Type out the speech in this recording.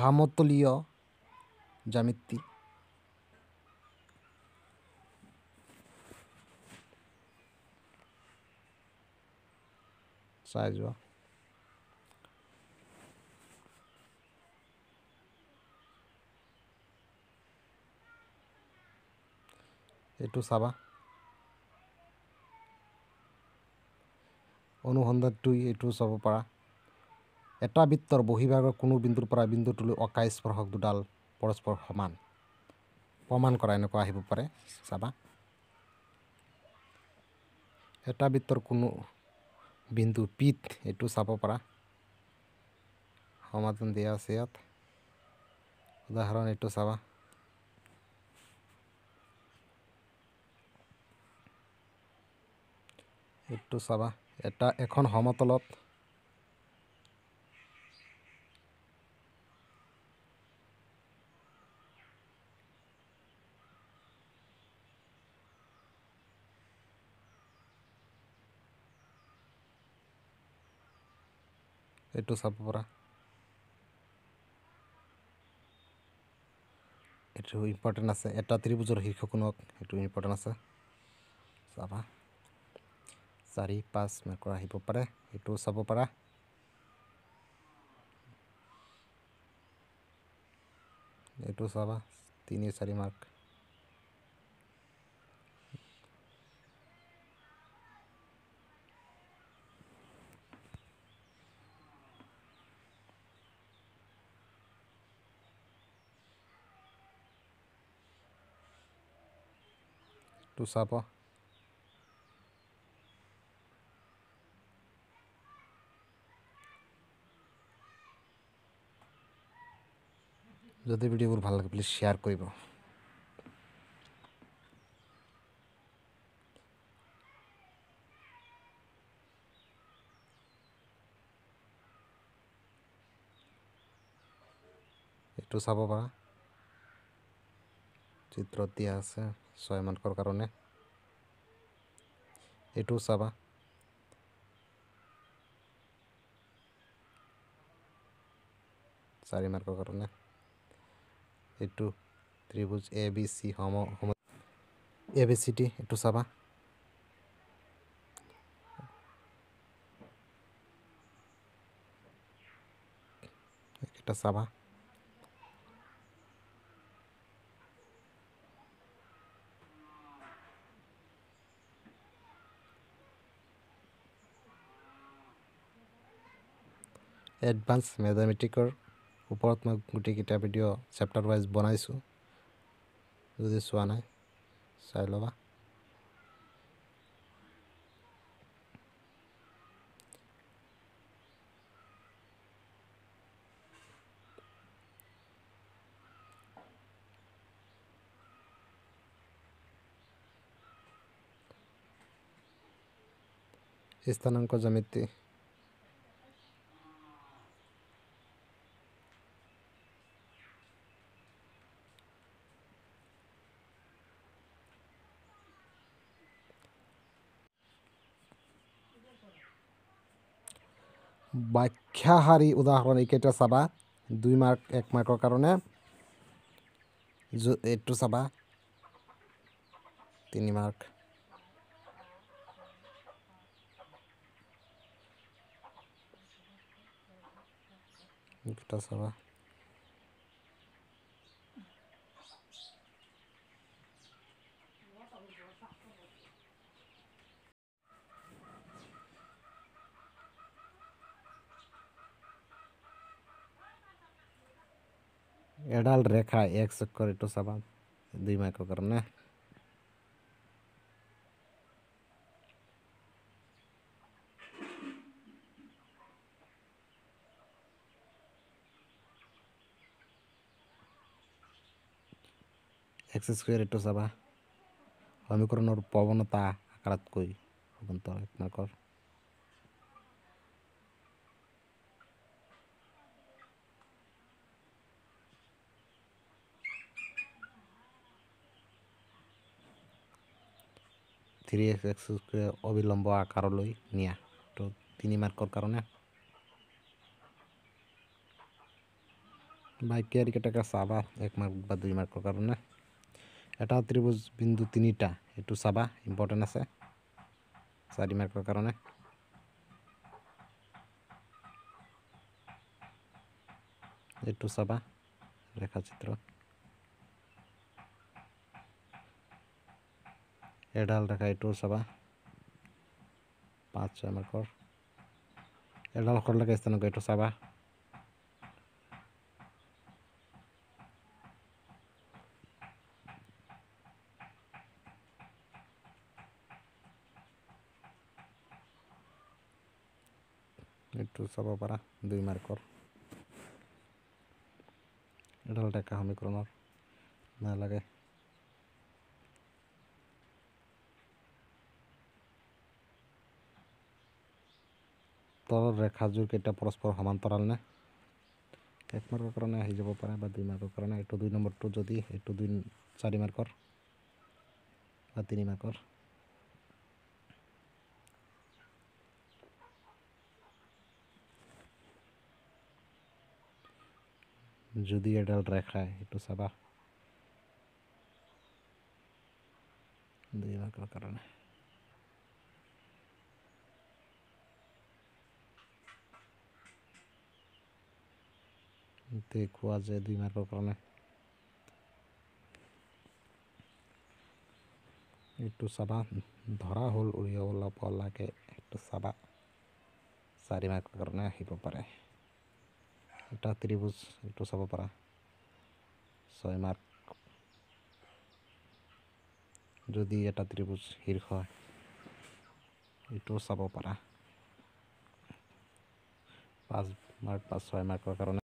হামতলীয় চাই যোৱা এইটো চাবা অনুসন্ধানটো এইটো চাব পাৰা এটা বৃত্তৰ বহিভাগৰ কোনো বিন্দুৰ পৰা বিন্দুটোলৈ অকাই স্পৰ্শক দুডাল পৰস্পৰ সমান প্ৰমাণ কৰা এনেকুৱা আহিব পাৰে চাবা এটা বৃত্তৰ কোনো বিন্দু পিত এইটো চাব পৰা সমাধান দিয়া আছে ইয়াত উদাহৰণ এইটো চাবা এইটো চাবা এটা এখন সমতলত এইটো চাব போகிறேன் এইটো ইম্পৰ্টেণ্ট আছে এটা ত্ৰিভুজৰ শীৰ্ষকোণক সেইটো ইম্পৰ্টেণ্ট আছে চাবা চাৰি পাঁচ মেকৰ আহিব পাৰে সেইটোও চাব পাৰা এইটো চাবা তিনি চাৰি মাৰ্ক to supper. যদি ভিডিওবোৰ ভাল লাগে প্লিজ শ্বেয়াৰ কৰিব এইটো চাব পাৰা চিত্ৰত দিয়া আছে ছয় মান্থর কাৰণে এইটোও চাবা চাৰি মাৰ্কৰ কাৰণে এইটো ত্ৰিভুজ এ বি চি সম এ বি চি টি এইটো চাবা একটা চাবা এডভান্স মেথামেটিকৰ ওপৰত মই গোটেইকেইটা ভিডিঅ' চেপ্টাৰ ৱাইজ বনাইছোঁ যদি চোৱা নাই চাই ল'বা স্থানাংক জ্যামিতি বাখ্যাহাৰী উদাহৰণ এইকেইটা চাবা দুই মাৰ্ক এক মাৰ্কৰ কাৰণে এইটো চাবা তিনি মাৰ্ক দুটা চাবা এডাল রেখা এক চক্কর একটু চাবাম দুই মাইক্রো কারণে এক্স স্কোয়ার এইটো চাবা সমীকৰণৰ প্ৰৱণতা আকাৰতকৈ সমান্তৰাল থ্ৰী এক্স এক্স অবিলম্ব আকাৰলৈ নিয়া তো তিনি মাৰ্কৰ কাৰণে বাইকে আর এটাকে চাবা এক মার্ক বা দুই মার্কের কারণে এটা ত্রিভুজ বিন্দু তিনিটা একটু চাবা ইম্পর্টেন্ট আছে চারি মার্কের কারণে একটু চাবা রেখাচিত্র এডাল দেখা এইটো চাবা পাঁচ ছয় মাকৰ এডাল শকত লাগে তেনেকুৱা এইটো চাবা এইটো চাব পাৰা দুই মাৰ্কৰ এডাল ডেকা সমীকৰণৰ নালাগে তলৰ ৰেখাযোৰ কেইটা পৰস্পৰ সমান্তৰাল নে এক মাৰ্কৰ কাৰণে আহি যাব পাৰে বা দুই মাৰ্কৰ কাৰণে এইটো দুই নম্বৰটো যদি এইটো দুই চাৰি মাৰ্কৰ বা তিনি মাৰ্কৰ যদি এডাল ৰেখাই সেইটো চাবা দুই মাৰ্কৰ কাৰণে দেখুওৱা যায় দুই মাৰ্কৰ কাৰণে এইটো চাবা ধৰা হ'ল উলিয়াব ল'ব লাগে এইটো চাবা চাৰি মাৰ্কৰ কাৰণে আহিব পাৰে এটা ত্ৰিভুজ এইটো চাব পাৰা ছয় মাৰ্ক যদি এটা ত্ৰিভুজ শীৰ্ষ হয় এইটো চাব পাৰা পাঁচ মাৰ্ক বা ছয় মাৰ্কৰ কাৰণে